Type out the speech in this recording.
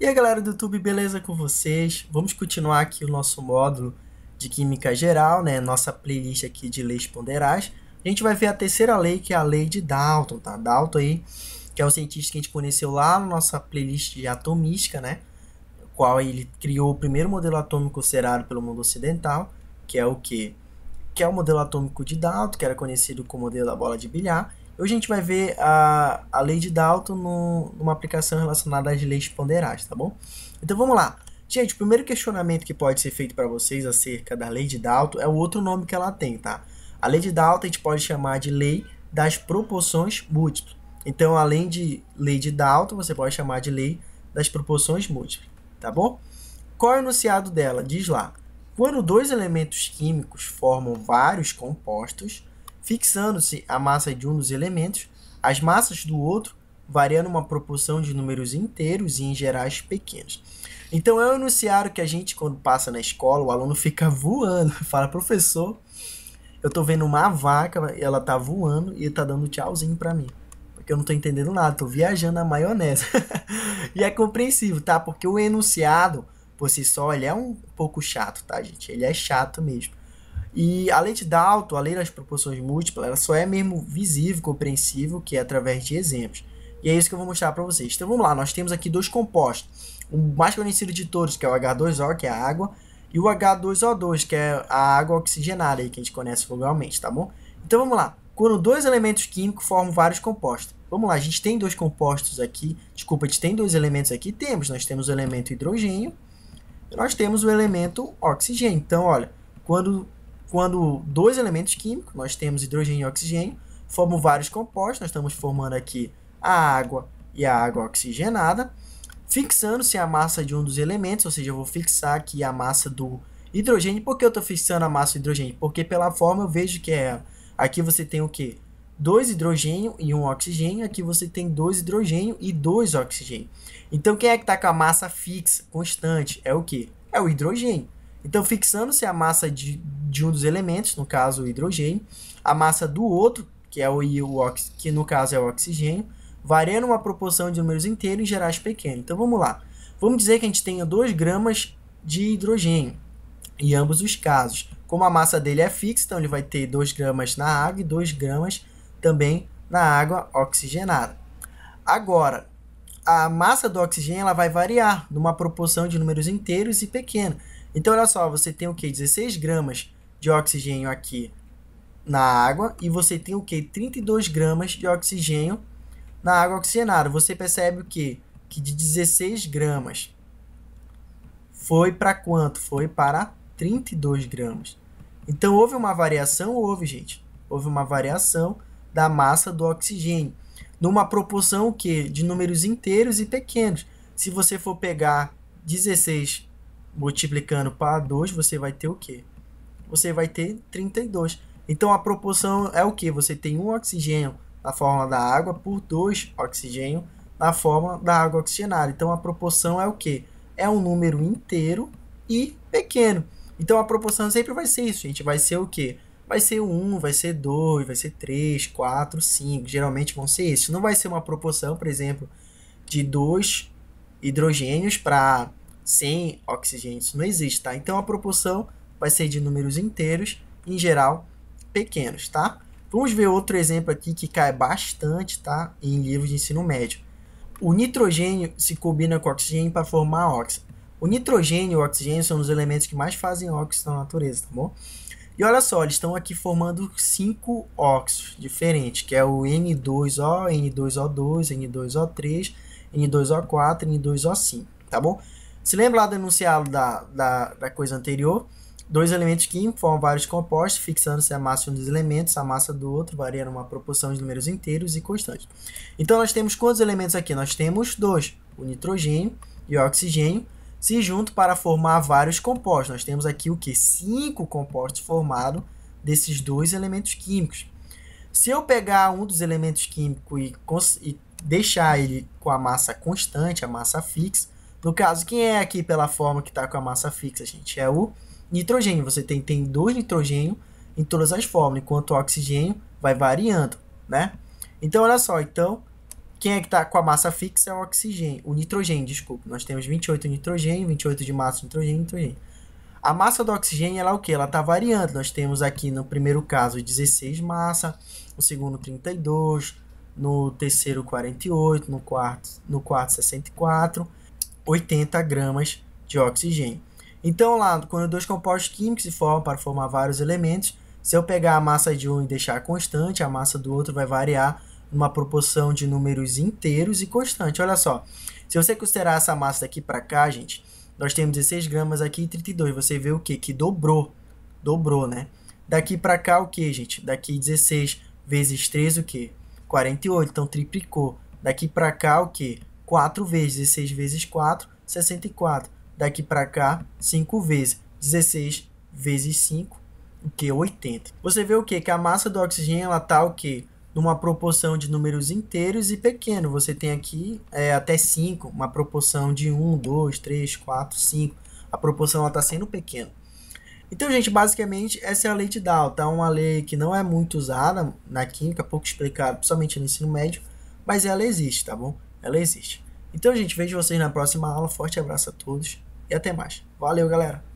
E aí galera do YouTube, beleza com vocês? Vamos continuar aqui o nosso módulo de Química Geral, né? Nossa playlist aqui de leis ponderais. A gente vai ver a terceira lei, que é a lei de Dalton, tá? Dalton aí, que é o cientista que a gente conheceu lá na nossa playlist de atomística, né? Qual ele criou o primeiro modelo atômico cerado pelo mundo ocidental, que é o que? Que é o modelo atômico de Dalton, que era conhecido como modelo da bola de bilhar Hoje a gente vai ver a, a lei de Dalton no, numa aplicação relacionada às leis ponderais, tá bom? Então vamos lá. Gente, o primeiro questionamento que pode ser feito para vocês acerca da lei de Dalton é o outro nome que ela tem, tá? A lei de Dalton a gente pode chamar de lei das proporções múltiplas. Então, além de lei de Dalton, você pode chamar de lei das proporções múltiplas, tá bom? Qual é o enunciado dela? Diz lá, quando dois elementos químicos formam vários compostos, fixando-se a massa de um dos elementos, as massas do outro variando uma proporção de números inteiros e em gerais pequenos. Então é um enunciado que a gente, quando passa na escola, o aluno fica voando, fala, professor, eu tô vendo uma vaca, ela tá voando e tá dando tchauzinho para mim. Porque eu não tô entendendo nada, tô viajando na maionese. e é compreensível, tá? Porque o enunciado, por si só, ele é um pouco chato, tá, gente? Ele é chato mesmo. E a lei de Dalton, a lei das proporções múltiplas, ela só é mesmo visível, compreensível, que é através de exemplos. E é isso que eu vou mostrar para vocês. Então vamos lá, nós temos aqui dois compostos. O mais conhecido de todos, que é o H2O, que é a água, e o H2O2, que é a água oxigenada aí, que a gente conhece vulgarmente, tá bom? Então vamos lá. Quando dois elementos químicos formam vários compostos. Vamos lá, a gente tem dois compostos aqui. Desculpa, a gente tem dois elementos aqui. Temos, nós temos o elemento hidrogênio e nós temos o elemento oxigênio. Então, olha, quando quando dois elementos químicos, nós temos hidrogênio e oxigênio, formam vários compostos, nós estamos formando aqui a água e a água oxigenada, fixando-se a massa de um dos elementos, ou seja, eu vou fixar aqui a massa do hidrogênio. Por que eu estou fixando a massa do hidrogênio? Porque pela forma eu vejo que é Aqui você tem o que? Dois hidrogênio e um oxigênio. Aqui você tem dois hidrogênio e dois oxigênio. Então quem é que está com a massa fixa, constante? É o que? É o hidrogênio. Então, fixando-se a massa de, de um dos elementos, no caso o hidrogênio, a massa do outro, que é o que no caso é o oxigênio, variando uma proporção de números inteiros em gerais pequenos. Então vamos lá. Vamos dizer que a gente tenha 2 gramas de hidrogênio em ambos os casos. Como a massa dele é fixa, então ele vai ter 2 gramas na água e 2 gramas também na água oxigenada. Agora, a massa do oxigênio ela vai variar numa proporção de números inteiros e pequenos. Então, olha só, você tem o que? 16 gramas de oxigênio aqui na água e você tem o que? 32 gramas de oxigênio na água oxigenada. Você percebe o que? Que de 16 gramas foi para quanto? Foi para 32 gramas. Então houve uma variação, houve, gente. Houve uma variação da massa do oxigênio numa proporção que de números inteiros e pequenos. Se você for pegar 16 multiplicando para 2, você vai ter o quê? Você vai ter 32. Então a proporção é o que? Você tem um oxigênio na forma da água por dois oxigênio na forma da água oxigenada. Então a proporção é o que? É um número inteiro e pequeno. Então a proporção sempre vai ser isso, gente. Vai ser o que? Vai ser 1, um, vai ser 2, vai ser 3, 4, 5. Geralmente vão ser isso. Não vai ser uma proporção, por exemplo, de dois hidrogênios para sem oxigênio. Isso não existe, tá? Então a proporção vai ser de números inteiros, em geral, pequenos, tá? Vamos ver outro exemplo aqui que cai bastante, tá? Em livros de ensino médio. O nitrogênio se combina com oxigênio para formar óxido. O nitrogênio e o oxigênio são os elementos que mais fazem óxido na natureza, tá bom? E olha só, eles estão aqui formando cinco óxidos diferentes, que é o N2O, N2O2, N2O3, N2O4, N2O5, tá bom? Se lembra lá do enunciado da, da, da coisa anterior? Dois elementos químicos formam vários compostos, fixando-se a massa de um dos elementos, a massa do outro varia numa proporção de números inteiros e constantes. Então nós temos quantos elementos aqui? Nós temos dois, o nitrogênio e o oxigênio, se juntam para formar vários compostos. Nós temos aqui o que? Cinco compostos formados desses dois elementos químicos. Se eu pegar um dos elementos químicos e, e deixar ele com a massa constante, a massa fixa, no caso, quem é aqui pela forma que está com a massa fixa, gente? É o nitrogênio. Você tem, tem dois nitrogênio em todas as formas, enquanto o oxigênio vai variando, né? Então, olha só, então, quem é que está com a massa fixa é o oxigênio, o nitrogênio, desculpa. Nós temos 28 nitrogênio, 28 de massa de nitrogênio, nitrogênio. A massa do oxigênio, ela é o que? Ela está variando. Nós temos aqui no primeiro caso 16 massa, no segundo 32, no terceiro 48, no quarto, no quarto 64 80 gramas de oxigênio. Então, lá, quando dois compostos químicos se formam para formar vários elementos, se eu pegar a massa de um e deixar constante, a massa do outro vai variar numa proporção de números inteiros e constante. Olha só, se você considerar essa massa daqui para cá, gente, nós temos 16 gramas aqui e 32. Você vê o que? Que dobrou, dobrou, né? Daqui para cá, o que, gente? Daqui 16 vezes 3, o que? 48, então triplicou. Daqui para cá, o que? 4 vezes. 16 vezes 4, 64. Daqui para cá, 5 vezes. 16 vezes 5, o que? 80. Você vê o que Que a massa do oxigênio ela tá o quê? Numa proporção de números inteiros e pequeno. Você tem aqui é, até 5, uma proporção de 1, 2, 3, 4, 5. A proporção está sendo pequena. Então, gente, basicamente essa é a lei de Dow, tá? Uma lei que não é muito usada na química, pouco explicada, principalmente no ensino médio, mas ela existe, tá bom? ela existe. Então, gente, vejo vocês na próxima aula. Forte abraço a todos e até mais. Valeu, galera!